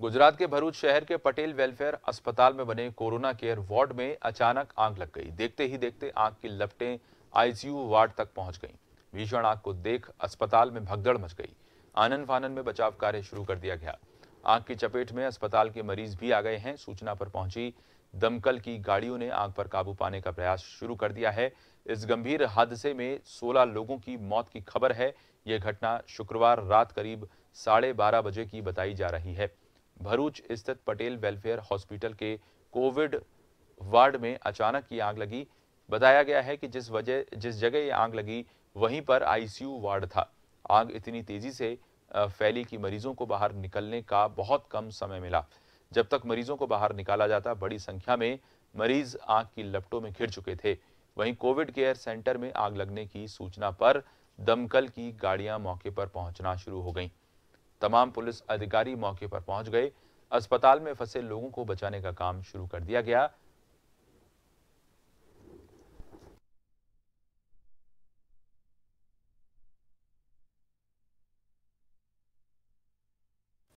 गुजरात के भरूच शहर के पटेल वेलफेयर अस्पताल में बने कोरोना केयर वार्ड में अचानक आग लग गई देखते ही देखते आग की लपटें आईसीयू वार्ड तक पहुंच गईं। भीषण आग को देख अस्पताल में भगदड़ मच गई आनन फानन में बचाव कार्य शुरू कर दिया गया आग की चपेट में अस्पताल के मरीज भी आ गए हैं सूचना पर पहुंची दमकल की गाड़ियों ने आग पर काबू पाने का प्रयास शुरू कर दिया है इस गंभीर हादसे में सोलह लोगों की मौत की खबर है यह घटना शुक्रवार रात करीब साढ़े बारह बजे की बताई जा रही है भरूच स्थित पटेल वेलफेयर हॉस्पिटल के कोविड वार्ड में अचानक ये आग लगी बताया गया है कि जिस वजह जिस जगह ये आग लगी वहीं पर आईसीयू वार्ड था आग इतनी तेजी से फैली कि मरीजों को बाहर निकलने का बहुत कम समय मिला जब तक मरीजों को बाहर निकाला जाता बड़ी संख्या में मरीज आग की लपटों में घिर चुके थे वहीं कोविड केयर सेंटर में आग लगने की सूचना पर दमकल की गाड़ियां मौके पर पहुंचना शुरू हो गईं तमाम पुलिस अधिकारी मौके पर पहुंच गए अस्पताल में फंसे लोगों को बचाने का काम शुरू कर दिया गया